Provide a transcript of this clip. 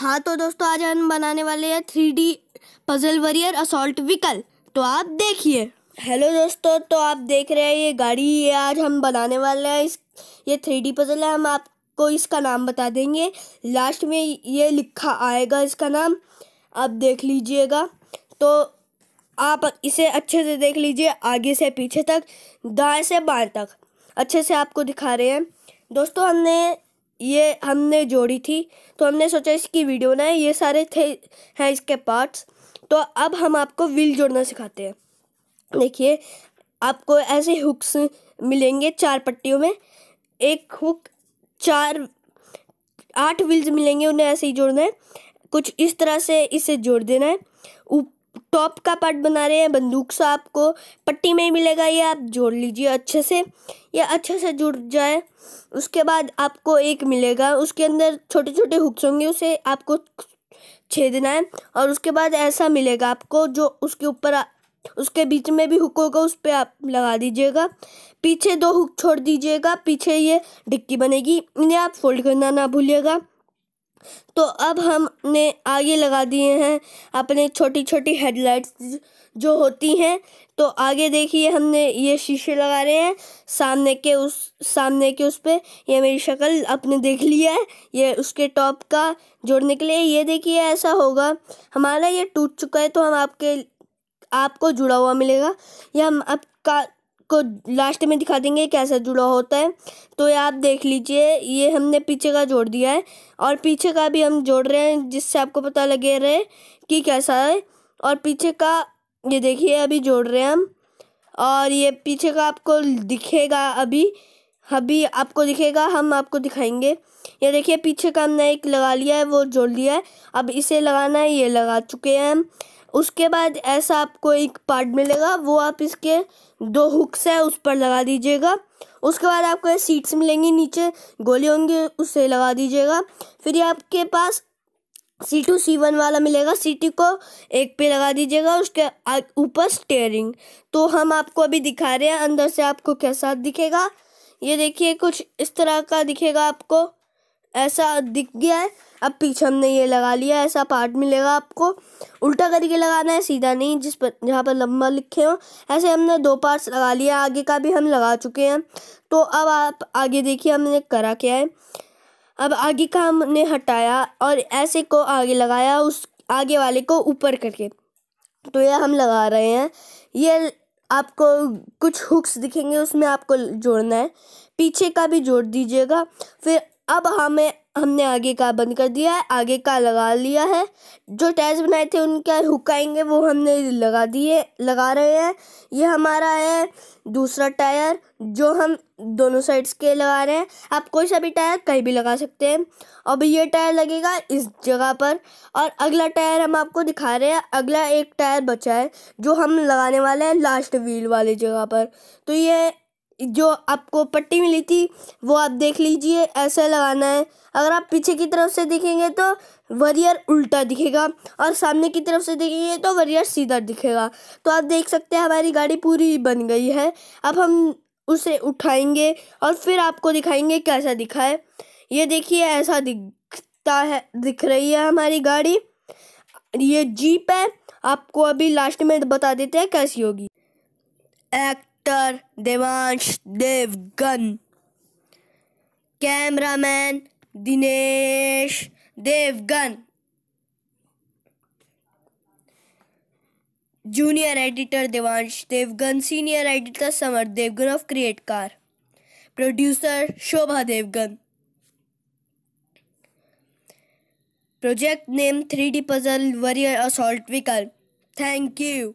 हाँ तो दोस्तों आज हम बनाने वाले हैं three D puzzle warrior assault vehicle तो आप देखिए हेलो दोस्तों तो आप देख रहे हैं ये गाड़ी ये आज हम बनाने वाले हैं इस ये थ्री डी पजल है हम आपको इसका नाम बता देंगे लास्ट में ये लिखा आएगा इसका नाम आप देख लीजिएगा तो आप इसे अच्छे से देख लीजिए आगे से पीछे तक दाएँ से बाएँ तक अच्छे से आपको दिखा रहे हैं दोस्तों हमने ये हमने जोड़ी थी तो हमने सोचा इसकी वीडियो बनाए ये सारे थे हैं इसके पार्ट्स तो अब हम आपको व्हील जोड़ना सिखाते हैं देखिए आपको ऐसे हुक्स मिलेंगे चार पट्टियों में एक हुक चार आठ व्हील्स मिलेंगे उन्हें ऐसे ही जोड़ना है कुछ इस तरह से इसे जोड़ देना है ऊप टॉप तो का पार्ट बना रहे हैं बंदूक सा आपको पट्टी में ही मिलेगा ये आप जोड़ लीजिए अच्छे से या अच्छे से जुड़ जाए उसके बाद आपको एक मिलेगा उसके अंदर छोटे छोटे हुक्स होंगे उसे आपको छेदना है और उसके बाद ऐसा मिलेगा आपको जो उसके ऊपर उसके बीच में भी हुक होगा उस पर आप लगा दीजिएगा पीछे दो हुक छोड़ दीजिएगा पीछे ये डिक्की बनेगी इन्हें आप फोल्ड करना ना भूलिएगा तो अब हमने आगे लगा दिए हैं अपने छोटी छोटी हेडलाइट्स जो होती हैं तो आगे देखिए हमने ये शीशे लगा रहे हैं सामने के उस सामने के उस पर यह मेरी शक्ल आपने देख लिया है ये उसके टॉप का जोड़ने के लिए ये देखिए ऐसा होगा हमारा ये टूट चुका है तो हम आपके आपको जुड़ा हुआ मिलेगा यह हम अब का आपको लास्ट में दिखा देंगे कैसा जुड़ा होता है तो ये आप देख लीजिए ये हमने पीछे का जोड़ दिया है और पीछे का भी हम जोड़ रहे हैं जिससे आपको पता लगे रहे कि कैसा है और पीछे का ये देखिए अभी जोड़ रहे हैं हम और ये पीछे का आपको दिखेगा अभी अभी आपको दिखेगा हम आपको दिखाएंगे ये देखिए पीछे का हमने एक लगा लिया है वो जोड़ लिया है अब इसे लगाना है ये लगा चुके हैं हम उसके बाद ऐसा आपको एक पार्ट मिलेगा वो आप इसके दो हुक्स है उस पर लगा दीजिएगा उसके बाद आपको सीट्स मिलेंगी नीचे गोली होंगे उसे लगा दीजिएगा फिर ये आपके पास सी टू सी वन वाला मिलेगा सी टी को एक पे लगा दीजिएगा उसके ऊपर स्टेयरिंग तो हम आपको अभी दिखा रहे हैं अंदर से आपको कैसा दिखेगा ये देखिए कुछ इस तरह का दिखेगा आपको ऐसा दिख गया है अब पीछे हमने ये लगा लिया ऐसा पार्ट मिलेगा आपको उल्टा करके लगाना है सीधा नहीं जिस पर जहाँ पर लंबा लिखे हो ऐसे हमने दो पार्ट्स लगा लिया आगे का भी हम लगा चुके हैं तो अब आप आगे देखिए हमने करा क्या है अब आगे का हमने हटाया और ऐसे को आगे लगाया उस आगे वाले को ऊपर करके तो यह हम लगा रहे हैं ये आपको कुछ हुक्स दिखेंगे उसमें आपको जोड़ना है पीछे का भी जोड़ दीजिएगा फिर अब हमें हमने आगे का बंद कर दिया है आगे का लगा लिया है जो टायर्स बनाए थे उनके हुक आएंगे वो हमने लगा दिए लगा रहे हैं ये हमारा है दूसरा टायर जो हम दोनों साइड्स के लगा रहे हैं आप कोई सा भी टायर कहीं भी लगा सकते हैं अब ये टायर लगेगा इस जगह पर और अगला टायर हम आपको दिखा रहे हैं अगला एक टायर बचा है जो हम लगाने वाले हैं लास्ट व्हील वाली जगह पर तो ये जो आपको पट्टी मिली थी वो आप देख लीजिए ऐसे लगाना है अगर आप पीछे की तरफ से देखेंगे तो वरियर उल्टा दिखेगा और सामने की तरफ से देखेंगे तो वरियर सीधा दिखेगा तो आप देख सकते हैं हमारी गाड़ी पूरी बन गई है अब हम उसे उठाएंगे और फिर आपको दिखाएंगे कैसा दिखा है ये देखिए ऐसा दिखता है दिख रही है हमारी गाड़ी ये जीप है आपको अभी लास्ट में बता देते हैं कैसी होगी act actor Devansh Devgan cameraman Dinesh Devgan junior editor Devansh Devgan senior editor Samar Devgan of create car producer Shobha Devgan project name three D puzzle warrior assault vehicle thank you